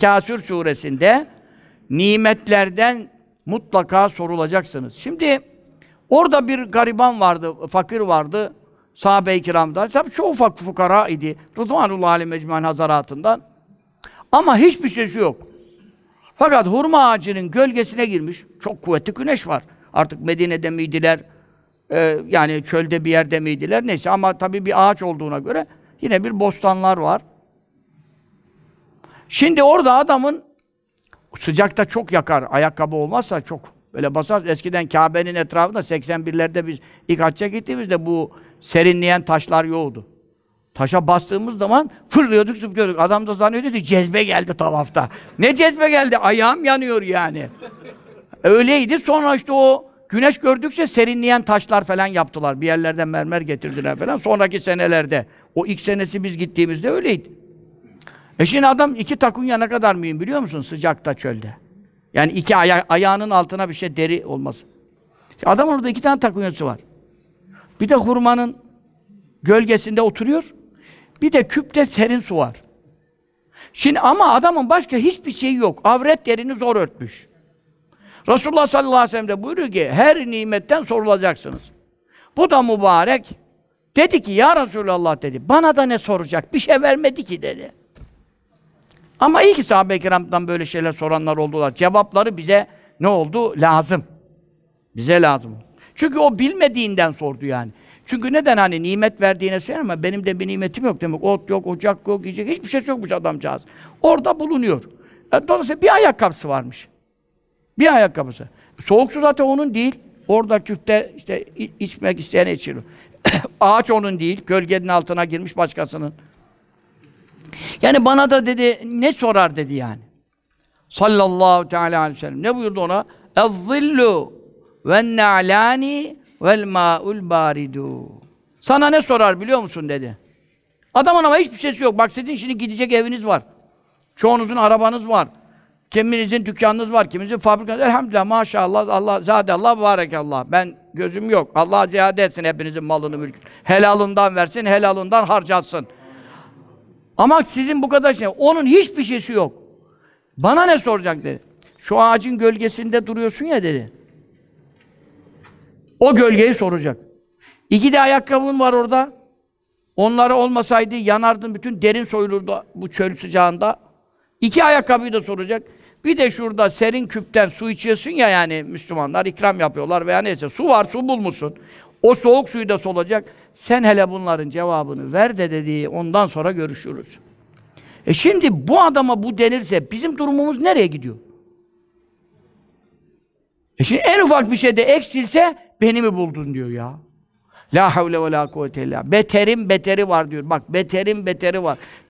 Kâsür suresinde nimetlerden mutlaka sorulacaksınız. Şimdi orada bir gariban vardı, fakir vardı sahabe-i kiramda. Tabi çoğu ufak fukara idi. Rıdvanullah Ali Mecmen hazaratından. Ama hiçbir sesi şey yok. Fakat hurma ağacının gölgesine girmiş. Çok kuvvetli güneş var. Artık Medine'de miydiler? E, yani çölde bir yerde miydiler? Neyse ama tabii bir ağaç olduğuna göre yine bir bostanlar var. Şimdi orada adamın sıcakta çok yakar. Ayakkabı olmazsa çok böyle basarsın. Eskiden Kabe'nin etrafında 81'lerde biz ilk hacca gittiğimizde bu serinleyen taşlar yoğdu. Taşa bastığımız zaman fırlıyorduk, zıplıyorduk. Adam da zannediyordu ki cezbe geldi tavafta. Ne cezbe geldi? Ayağım yanıyor yani. Öyleydi. Sonra işte o güneş gördükçe serinleyen taşlar falan yaptılar. Bir yerlerden mermer getirdiler falan. Sonraki senelerde. O ilk senesi biz gittiğimizde öyleydi. E şimdi adam iki takunya ne kadar mühim biliyor musun sıcakta çölde? Yani iki aya ayağının altına bir şey deri olması. İşte adam orada iki tane takunyası var. Bir de hurmanın gölgesinde oturuyor. Bir de küpte serin su var. Şimdi ama adamın başka hiçbir şeyi yok. Avret yerini zor örtmüş. Resulullah sallallahu aleyhi ve sellem de buyuruyor ki her nimetten sorulacaksınız. Bu da mübarek. Dedi ki ya Resulallah dedi. Bana da ne soracak? Bir şey vermedi ki dedi. Ama iyi ki sahabe-i kiramdan böyle şeyler soranlar oldular. Cevapları bize ne oldu? Lazım. Bize lazım. Çünkü o bilmediğinden sordu yani. Çünkü neden hani nimet verdiğine söyler ama benim de bir nimetim yok demek. Ot yok, ocak yok, yiyecek hiçbir şey yokmuş adamcağız. Orada bulunuyor. E, dolayısıyla bir ayakkabısı varmış. Bir ayakkabısı. Soğuk su zaten onun değil. Orada küfte işte içmek isteyen içilir. Ağaç onun değil. Gölgenin altına girmiş başkasının. Yani bana da dedi ne sorar dedi yani. Sallallahu teala aleyhi ve sellem. Ne buyurdu ona? Ezzillu ve na'lani vel ma'ul baridu. Sana ne sorar biliyor musun dedi. Adamın ama hiçbir sesi yok. Bak sizin şimdi gidecek eviniz var. Çoğunuzun arabanız var. Kiminizin dükkanınız var, kiminizin fabrikanız var. Elhamdülillah maşallah Allah zade Allah Allah. Ben gözüm yok. Allah ziyade etsin hepinizin malını mülkünü. Helalından versin, helalından harcatsın. Ama sizin bu kadar şey, onun hiçbir şeysi yok. Bana ne soracak dedi. Şu ağacın gölgesinde duruyorsun ya dedi. O gölgeyi soracak. İki de ayakkabın var orada. Onları olmasaydı yanardın bütün derin soyulurdu bu çöl sıcağında. İki ayakkabıyı da soracak. Bir de şurada serin küpten su içiyorsun ya yani Müslümanlar ikram yapıyorlar veya neyse. Su var, su bulmuşsun. O soğuk suyu da solacak sen hele bunların cevabını ver de dediği ondan sonra görüşürüz. E şimdi bu adama bu denirse bizim durumumuz nereye gidiyor? E şimdi en ufak bir şeyde eksilse beni mi buldun diyor ya. La havle ve la kuvvete illa. Beterin beteri var diyor. Bak beterin beteri var.